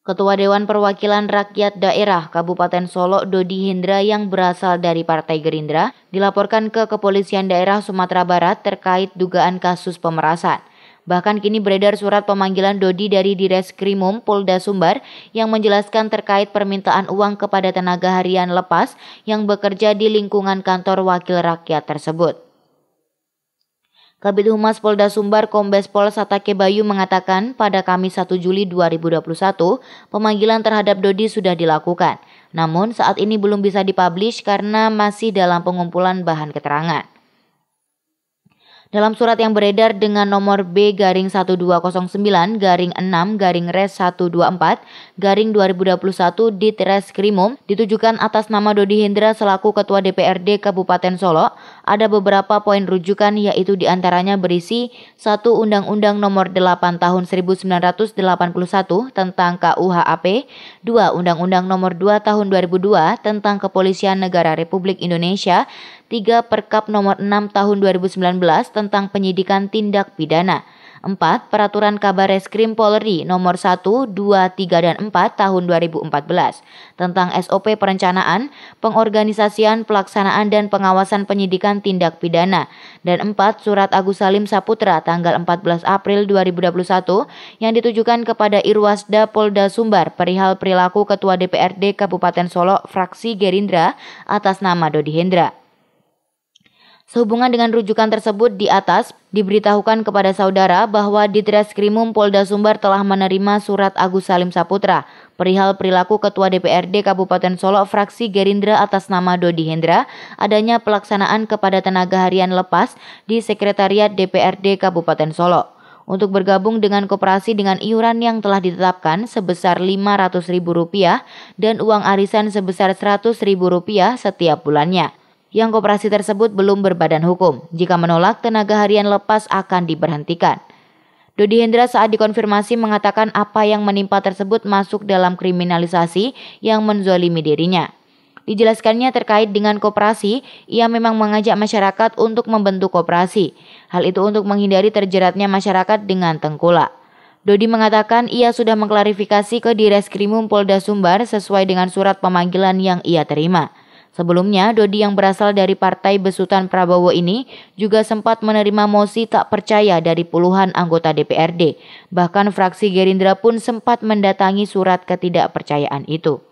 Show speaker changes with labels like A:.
A: Ketua Dewan Perwakilan Rakyat Daerah Kabupaten Solo Dodi Hendra yang berasal dari Partai Gerindra dilaporkan ke Kepolisian Daerah Sumatera Barat terkait dugaan kasus pemerasan. Bahkan kini beredar surat pemanggilan Dodi dari Direskrimum Polda Sumbar yang menjelaskan terkait permintaan uang kepada tenaga harian lepas yang bekerja di lingkungan kantor wakil rakyat tersebut. Kabit Humas Polda Sumbar Kombes Pol Satake Bayu mengatakan pada Kamis 1 Juli 2021 pemanggilan terhadap Dodi sudah dilakukan. Namun saat ini belum bisa dipublish karena masih dalam pengumpulan bahan keterangan. Dalam surat yang beredar dengan nomor B garing 1209 garing 6 garing res 124 garing 2021 di Treskrimum ditujukan atas nama Dodi Hendra selaku Ketua DPRD Kabupaten Solo, ada beberapa poin rujukan yaitu diantaranya berisi satu Undang-Undang Nomor 8 Tahun 1981 tentang KUHAP, dua Undang-Undang Nomor 2 Tahun 2002 tentang Kepolisian Negara Republik Indonesia, 3 Perkap nomor 6 tahun 2019 tentang penyidikan tindak pidana. 4. Peraturan Kabar Reskrim Polri Nomor 1, 2, 3, dan 4 Tahun 2014 tentang SOP perencanaan, pengorganisasian, pelaksanaan, dan pengawasan penyidikan tindak pidana. Dan 4. Surat Agus Salim Saputra tanggal 14 April 2021 yang ditujukan kepada Irwasda Polda Sumbar perihal perilaku Ketua DPRD Kabupaten Solo fraksi Gerindra atas nama Dodi Hendra. Sehubungan dengan rujukan tersebut di atas, diberitahukan kepada saudara bahwa di Treskrimum Polda Sumbar telah menerima surat Agus Salim Saputra perihal perilaku Ketua DPRD Kabupaten Solo fraksi Gerindra atas nama Dodi Hendra adanya pelaksanaan kepada tenaga harian lepas di Sekretariat DPRD Kabupaten Solo untuk bergabung dengan koperasi dengan iuran yang telah ditetapkan sebesar Rp500.000 dan uang arisan sebesar Rp100.000 setiap bulannya yang koperasi tersebut belum berbadan hukum. Jika menolak, tenaga harian lepas akan diberhentikan. Dodi Hendra saat dikonfirmasi mengatakan apa yang menimpa tersebut masuk dalam kriminalisasi yang menzolimi dirinya. Dijelaskannya terkait dengan koperasi, ia memang mengajak masyarakat untuk membentuk koperasi. Hal itu untuk menghindari terjeratnya masyarakat dengan tengkula. Dodi mengatakan ia sudah mengklarifikasi ke Direskrimum Polda Sumbar sesuai dengan surat pemanggilan yang ia terima. Sebelumnya, Dodi yang berasal dari Partai Besutan Prabowo ini juga sempat menerima mosi tak percaya dari puluhan anggota DPRD. Bahkan fraksi Gerindra pun sempat mendatangi surat ketidakpercayaan itu.